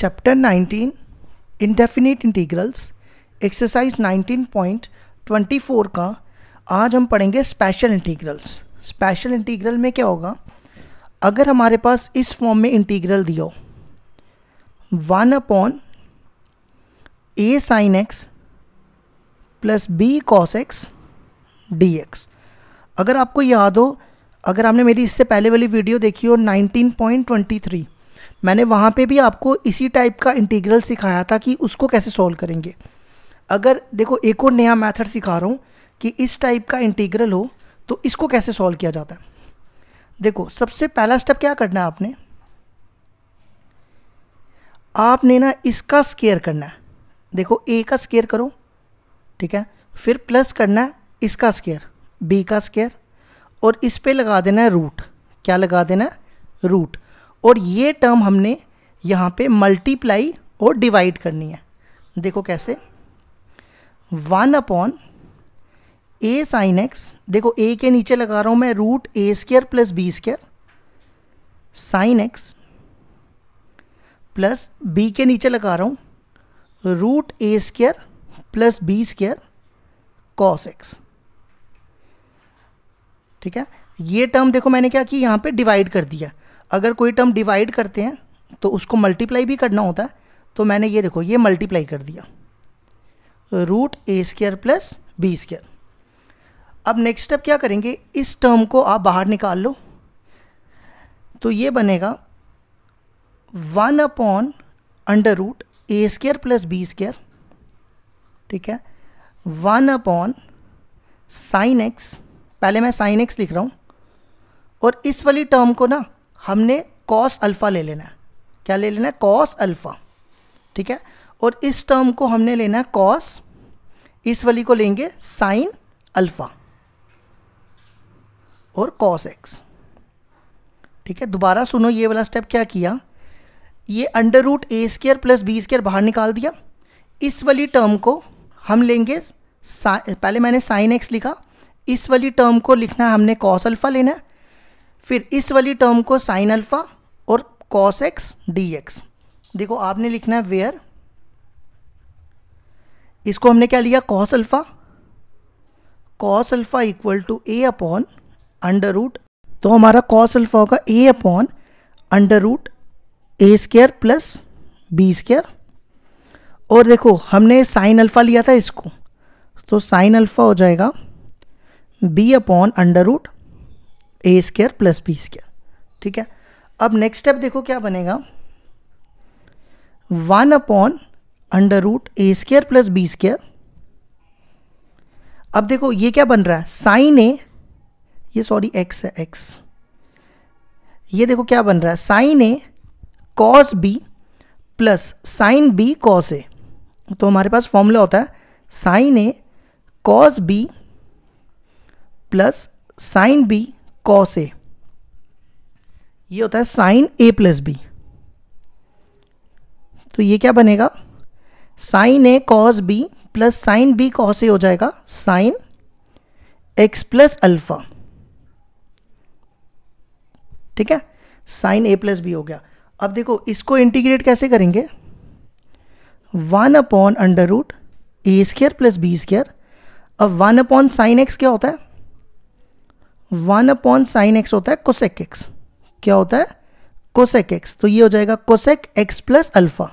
chapter 19 indefinite integrals exercise 19.24 का आज हम पढ़ेंगे स्पेशल इंटीग्रल्स स्पेशल इंटीग्रल में क्या होगा अगर हमारे पास इस फॉर्म में इंटीग्रल दियो हो वन अपॉन ए sine x plus B cos x D X अगर आपको याद हो अगर आपने मेरी इससे पहले वाली वीडियो देखी हो 19.23 मैंने वहाँ पे भी आपको इसी टाइप का इंटीग्रल सिखाया था कि उसको कैसे सॉल्व करेंगे अगर देखो एक और नया मेथड सिखा रहा हूँ कि इस टाइप का इंटीग्रल हो तो इसको कैसे सॉल्व किया जाता है देखो सबसे पहला स्टेप क्या करना है आपने आपने ना इसका स्केयर करना है देखो ए का स्केयर करो ठीक है फिर प्लस करना है इसका स्केयर बी का स्केयर और इस पर लगा देना है रूट क्या लगा देना है रूट और ये टर्म हमने यहाँ पे मल्टीप्लाई और डिवाइड करनी है देखो कैसे वन अपॉन ए साइन एक्स देखो ए के नीचे लगा रहा हूँ मैं root A square plus B square sine x plus B के नीचे लगा रहा हूँ root A square plus B square cos X ठीक है ये टर्म देखो मैंने क्या कि यहाँ पे डिवाइड कर दिया अगर कोई टर्म डिवाइड करते हैं तो उसको मल्टीप्लाई भी करना होता है तो मैंने ये देखो ये मल्टीप्लाई कर दिया रूट ए स्क्र प्लस बी स्क्र अब नेक्स्ट स्टेप क्या करेंगे इस टर्म को आप बाहर निकाल लो तो ये बनेगा वन अपॉन अंडर रूट ए स्क्र प्लस बी स्क्र ठीक है वन अपॉन साइन एक्स पहले मैं साइन एक्स लिख रहा हूँ और इस वाली टर्म को ना हमने कॉस अल्फ़ा ले लेना है क्या ले लेना है कॉस अल्फ़ा ठीक है और इस टर्म को हमने लेना है कॉस इस वाली को लेंगे साइन अल्फ़ा और कॉस एक्स ठीक है दोबारा सुनो ये वाला स्टेप क्या किया ये under root A square plus B square बाहर निकाल दिया इस वाली टर्म को हम लेंगे पहले मैंने साइन एक्स लिखा इस वाली टर्म को लिखना है हमने कॉस अल्फ़ा लेना है फिर इस वाली टर्म को साइन अल्फ़ा और कॉस एक्स डी एक्स देखो आपने लिखना है वेयर इसको हमने क्या लिया cos alpha cos alpha equal to A upon under root तो हमारा कॉस अल्फ़ा होगा A upon under root A square plus B square और देखो हमने साइन अल्फ़ा लिया था इसको तो साइन अल्फ़ा हो जाएगा B upon under root A square plus B square ठीक है अब नेक्स्ट स्टेप देखो क्या बनेगा one upon under root A square plus B square अब देखो ये क्या बन रहा है साइन ए ये सॉरी एक्स है एक्स ये देखो क्या बन रहा है साइन ए cos B plus sine B cos ए तो हमारे पास फॉर्मूला होता है साइन ए cos B plus sine B cos ए ये होता है साइन ए प्लस बी तो ये क्या बनेगा sine A cos B plus sine B cos A हो जाएगा साइन एक्स प्लस अल्फा ठीक है साइन ए प्लस बी हो गया अब देखो इसको इंटीग्रेट कैसे करेंगे वन अपॉन अंडर रूट ए स्क्र प्लस बी स्क्र अब वन अपॉन साइन एक्स क्या होता है वन अपॉन साइन एक्स होता है कोसेक एक्स क्या होता है कोसेक एक्स तो ये हो जाएगा कोसेक एक्स प्लस अल्फा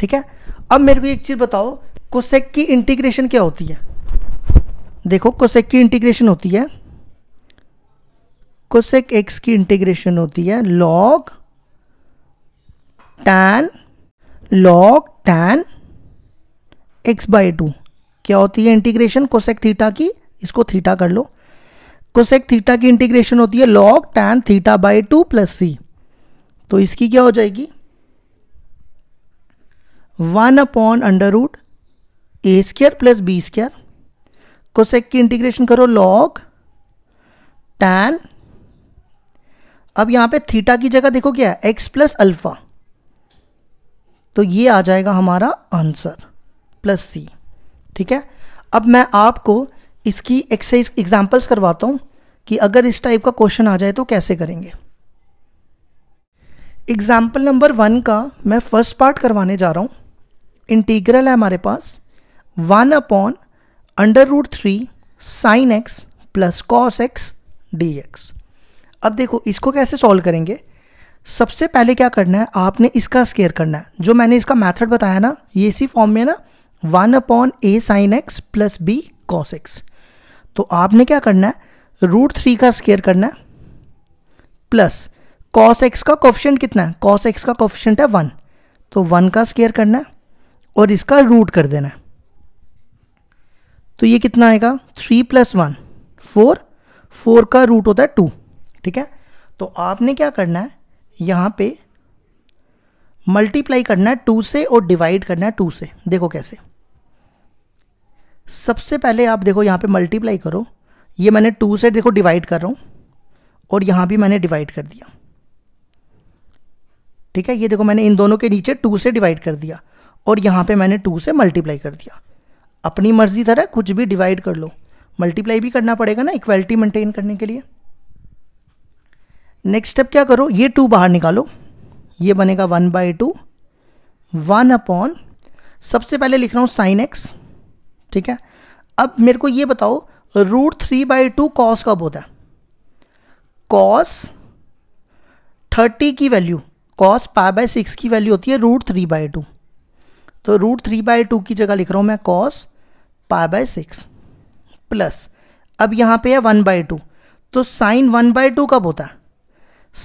ठीक है अब मेरे को एक चीज़ बताओ कोसेक की इंटीग्रेशन क्या होती है देखो कोसेक की इंटीग्रेशन होती है कोसेक एक्स की इंटीग्रेशन होती है log tan log tan x by two क्या होती है इंटीग्रेशन कोसेक थीटा की इसको थीटा कर लो कोसेक थीटा की इंटीग्रेशन होती है log tan theta by two plus c तो इसकी क्या हो जाएगी वन अपॉन अंडर रूट ए square plus B square cosec की इंटीग्रेशन करो लॉग टैन अब यहां पे थीटा की जगह देखो क्या है एक्स प्लस अल्फा तो ये आ जाएगा हमारा आंसर प्लस सी ठीक है अब मैं आपको इसकी एक्सरसाइज एग्जाम्पल्स करवाता हूँ कि अगर इस टाइप का क्वेश्चन आ जाए तो कैसे करेंगे एग्ज़ाम्पल नंबर वन का मैं फर्स्ट पार्ट करवाने जा रहा हूँ इंटीग्रल है हमारे पास one upon under root three sine x plus cos x D x अब देखो इसको कैसे सॉल्व करेंगे सबसे पहले क्या करना है आपने इसका स्केयर करना है जो मैंने इसका मैथड बताया ना ये इसी फॉर्म में ना वन अपॉन ए sine x plus B cos x तो आपने क्या करना है रूट थ्री का स्केयर करना है प्लस कॉस एक्स का कॉफिशेंट कितना है कॉस एक्स का कॉफिशेंट है वन तो वन का स्केयर करना है और इसका रूट कर देना है तो ये कितना आएगा three plus one four four का रूट होता है टू ठीक है तो आपने क्या करना है यहाँ पे मल्टीप्लाई करना है टू से और डिवाइड करना है टू से देखो कैसे सबसे पहले आप देखो यहाँ पे मल्टीप्लाई करो ये मैंने टू से देखो डिवाइड कर रहा हूँ और यहाँ भी मैंने डिवाइड कर दिया ठीक है ये देखो मैंने इन दोनों के नीचे टू से डिवाइड कर दिया और यहाँ पे मैंने टू से मल्टीप्लाई कर दिया अपनी मर्जी तरह कुछ भी डिवाइड कर लो मल्टीप्लाई भी करना पड़ेगा ना इक्वलिटी मेंटेन करने के लिए नेक्स्ट स्टेप क्या करो ये टू बाहर निकालो ये बनेगा one by two one upon सबसे पहले लिख रहा हूँ साइन एक्स ठीक है अब मेरे को ये बताओ root three by two cos कब होता है कॉस थर्टी की value cos pi by six की वैल्यू होती है रूट थ्री बाई टू तो रूट थ्री बाई टू की जगह लिख रहा हूँ मैं cos pi by six plus अब यहाँ पे है वन बाय टू तो साइन वन बाय टू कब होता है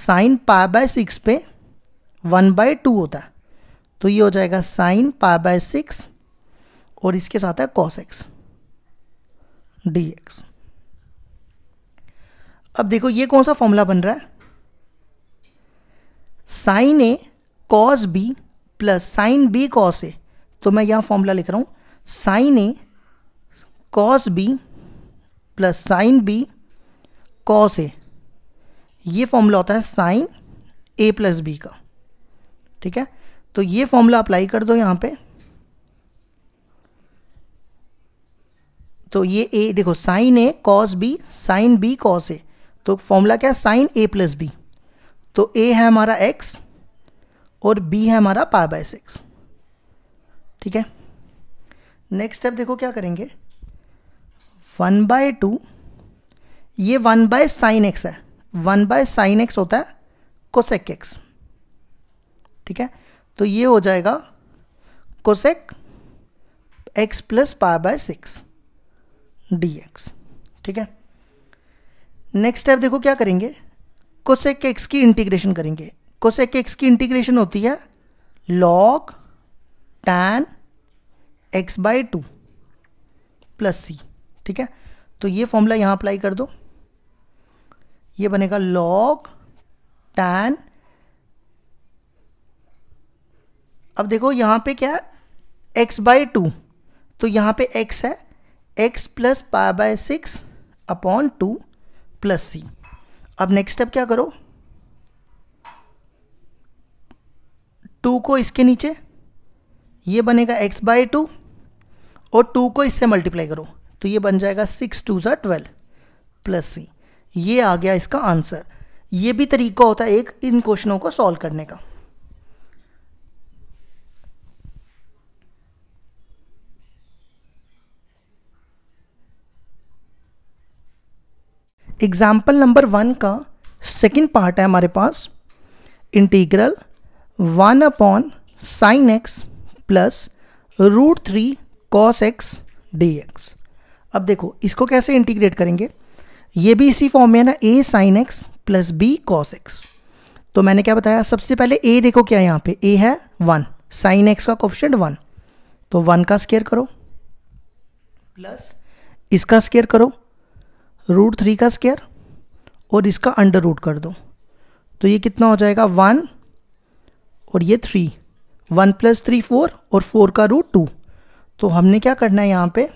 साइन पा बाय सिक्स पे वन बाय टू होता है तो ये हो जाएगा साइन पा बाय सिक्स और इसके साथ है कॉस एक्स डी एक्स अब देखो ये कौन सा फॉर्मूला बन रहा है साइन ए cos B plus sine B cos ए तो मैं यहां फॉर्मूला लिख रहा हूं साइन ए cos B plus sine B cos ए ये फॉर्मूला होता है साइन ए प्लस बी का ठीक है तो ये फॉर्मूला अप्लाई कर दो यहां पे तो ये ए देखो साइन ए cos b sine B cos ए तो फॉर्मूला क्या है साइन ए प्लस बी तो ए है हमारा एक्स और बी है हमारा पाई बाय सिक्स ठीक है नेक्स्ट स्टेप देखो क्या करेंगे वन बाय टू ये वन बाय साइन एक्स है वन बाय साइन एक्स होता है कोसेक एक्स ठीक है तो ये हो जाएगा cosec x plus pi by six d x ठीक है नेक्स्ट स्टेप देखो क्या करेंगे कोसेक एक्स की इंटीग्रेशन करेंगे कोसेक एक्स की इंटीग्रेशन होती है log tan x by two plus c ठीक है तो ये फॉर्मूला यहां अप्लाई कर दो ये बनेगा लॉग टैन अब देखो यहां पे क्या है एक्स बाई टू तो यहां पे एक्स है x plus pi by six upon two plus c अब नेक्स्ट स्टेप क्या करो टू को इसके नीचे ये बनेगा एक्स बाय टू और टू को इससे मल्टीप्लाई करो तो ये बन जाएगा सिक्स टू सा ट्वेल्व प्लस सी ये आ गया इसका आंसर ये भी तरीका होता है एक इन क्वेश्चनों को सॉल्व करने का एग्जाम्पल नंबर वन का सेकेंड पार्ट है हमारे पास integral one upon sine x plus root three cos x D x अब देखो इसको कैसे इंटीग्रेट करेंगे ये भी इसी फॉर्म में है ना a sine x plus B cos x तो मैंने क्या बताया सबसे पहले ए देखो क्या यहाँ पे ए है वन साइन एक्स का क्वेश्चन वन तो वन का स्केयर करो प्लस इसका स्केयर करो रूट थ्री का स्केयर और इसका अंडर रूट कर दो तो ये कितना हो जाएगा वन और ये three one plus three four और फोर का रूट टू तो हमने क्या करना है यहाँ पे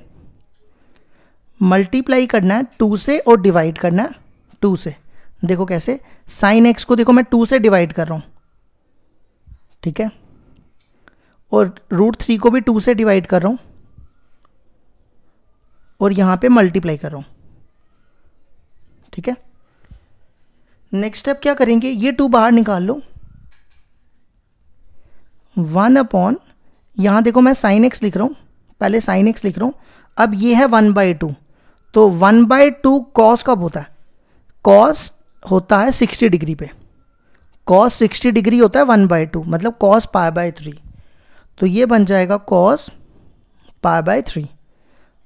मल्टीप्लाई करना है टू से और डिवाइड करना है टू से देखो कैसे साइन एक्स को देखो मैं टू से डिवाइड कर रहा हूँ ठीक है और रूट थ्री को भी टू से डिवाइड कर रहा हूँ और यहाँ पे मल्टीप्लाई कर रहा हूँ ठीक है नेक्स्ट स्टेप क्या करेंगे ये टू बाहर निकाल लो वन अपॉन यहां देखो मैं साइन एक्स लिख रहा हूं पहले साइन एक्स लिख रहा हूँ अब ये है वन बाई टू तो वन बाय टू कॉस कब होता है कॉस होता है सिक्सटी डिग्री पे कॉस सिक्सटी डिग्री होता है वन बाय टू मतलब कॉस पाए बाय थ्री तो ये बन जाएगा cos pi by three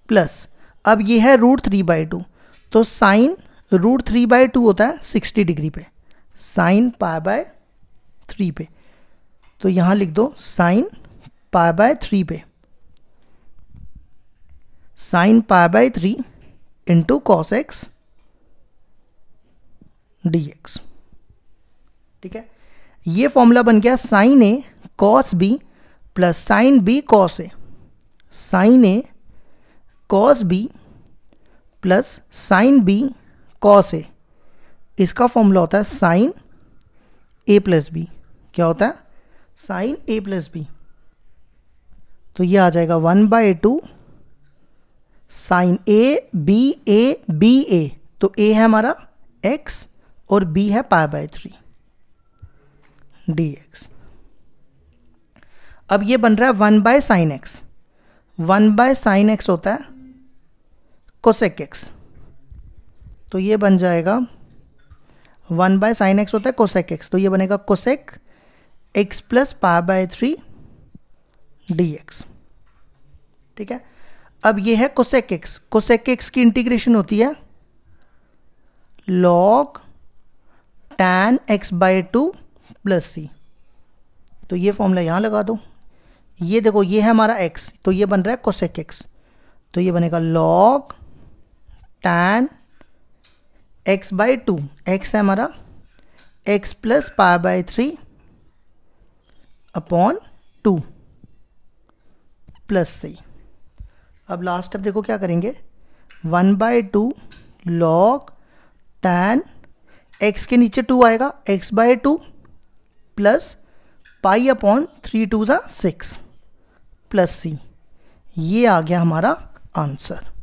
plus अब ये है रूट थ्री बाई टू तो sine root three by two होता है सिक्सटी डिग्री पे साइन पाए बाय थ्री पे तो यहाँ लिख दो साइन पाए बाय थ्री पे sine pi by three into cos x D x ठीक है ये फॉर्मूला बन गया sine A cos B plus sine B cos a sine A cos B plus sine B cos a इसका formula होता है sine ए plus B क्या होता है साइन ए प्लस बी तो ये आ जाएगा one by two sine a b a b a तो ए है हमारा एक्स और बी है pi by three d x अब ये बन रहा है one by sine x one by sine x होता है कोसेक एक्स तो ये बन जाएगा वन बाय साइन एक्स होता है कोसेक एक्स तो ये बनेगा cosec x plus pi by three d x ठीक है अब ये है कोसेक एक्स कोसेक एक्स की इंटीग्रेशन होती है log tan x by two plus c तो ये फॉर्मूला यहाँ लगा दो ये देखो ये है हमारा एक्स तो ये बन रहा है कोसेक एक्स तो ये बनेगा log tan x by two x है हमारा x plus pi by three upon two plus c अब लास्ट स्टेप देखो क्या करेंगे one by two log tan x के नीचे टू आएगा x by two plus pi upon three two ज़ा सिक्स प्लस सी ये आ गया हमारा आंसर